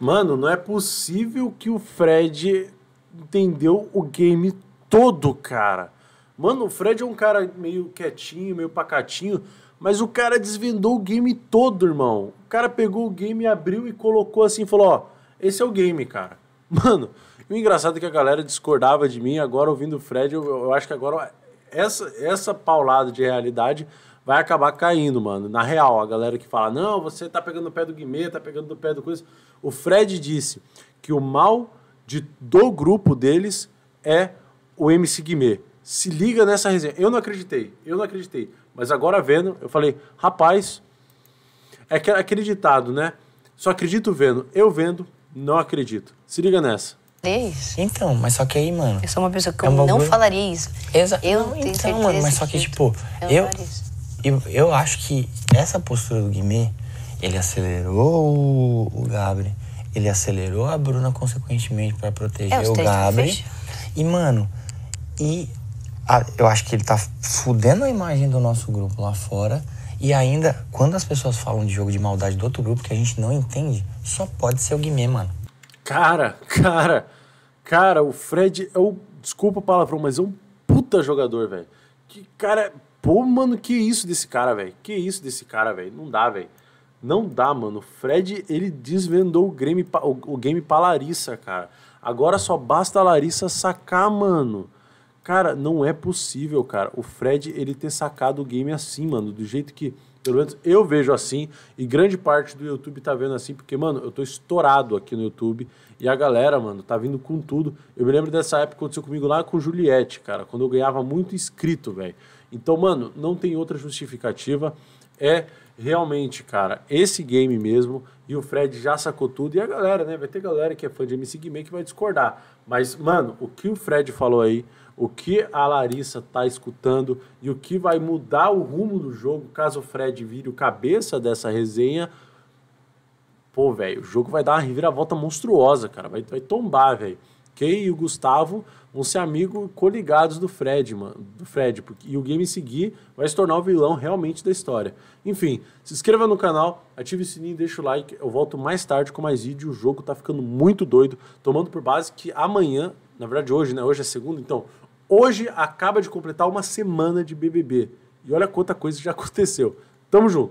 Mano, não é possível que o Fred entendeu o game todo, cara. Mano, o Fred é um cara meio quietinho, meio pacatinho, mas o cara desvendou o game todo, irmão. O cara pegou o game, abriu e colocou assim, falou, ó, esse é o game, cara. Mano, o engraçado é que a galera discordava de mim, agora ouvindo o Fred, eu, eu acho que agora essa, essa paulada de realidade vai acabar caindo, mano. Na real, a galera que fala, não, você tá pegando o pé do Guimê, tá pegando o pé do coisa. O Fred disse que o mal de, do grupo deles é o MC Guimê. Se liga nessa resenha. Eu não acreditei, eu não acreditei. Mas agora vendo, eu falei, rapaz, é, é acreditado, né? Só acredito vendo. Eu vendo, não acredito. Se liga nessa. É então, mas só que aí, mano. Eu sou uma pessoa que é um não falaria isso. Exato. Eu não, então, mano, mas só que, tipo, eu, eu eu, eu acho que essa postura do Guimê, ele acelerou o, o Gabriel, ele acelerou a Bruna consequentemente para proteger é, o Gabriel. E, mano, e a, eu acho que ele tá fudendo a imagem do nosso grupo lá fora. E ainda, quando as pessoas falam de jogo de maldade do outro grupo que a gente não entende, só pode ser o Guimê, mano. Cara, cara, cara, o Fred é o. Desculpa o palavrão, mas é um puta jogador, velho. Que cara é pô, mano, que isso desse cara, velho? Que isso desse cara, velho? Não dá, velho. Não dá, mano. O Fred, ele desvendou o game, o, game pra Larissa, cara. Agora só basta a Larissa sacar, mano. Cara, não é possível, cara. O Fred, ele ter sacado o game assim, mano. Do jeito que, pelo menos, eu vejo assim. E grande parte do YouTube tá vendo assim. Porque, mano, eu tô estourado aqui no YouTube. E a galera, mano, tá vindo com tudo. Eu me lembro dessa época que aconteceu comigo lá com Juliette, cara. Quando eu ganhava muito inscrito, velho. Então, mano, não tem outra justificativa. É realmente, cara, esse game mesmo. E o Fred já sacou tudo. E a galera, né? Vai ter galera que é fã de MC Guimê que vai discordar. Mas, mano, o que o Fred falou aí, o que a Larissa tá escutando e o que vai mudar o rumo do jogo caso o Fred vire o cabeça dessa resenha. Pô, velho, o jogo vai dar uma reviravolta monstruosa, cara. Vai, vai tombar, velho. Kay e o Gustavo vão ser amigos coligados do Fred, mano, do Fred, porque, e o game em seguir vai se tornar o vilão realmente da história. Enfim, se inscreva no canal, ative o sininho, deixa o like, eu volto mais tarde com mais vídeo, o jogo tá ficando muito doido, tomando por base que amanhã, na verdade hoje, né, hoje é segunda, então, hoje acaba de completar uma semana de BBB, e olha quanta coisa já aconteceu. Tamo junto!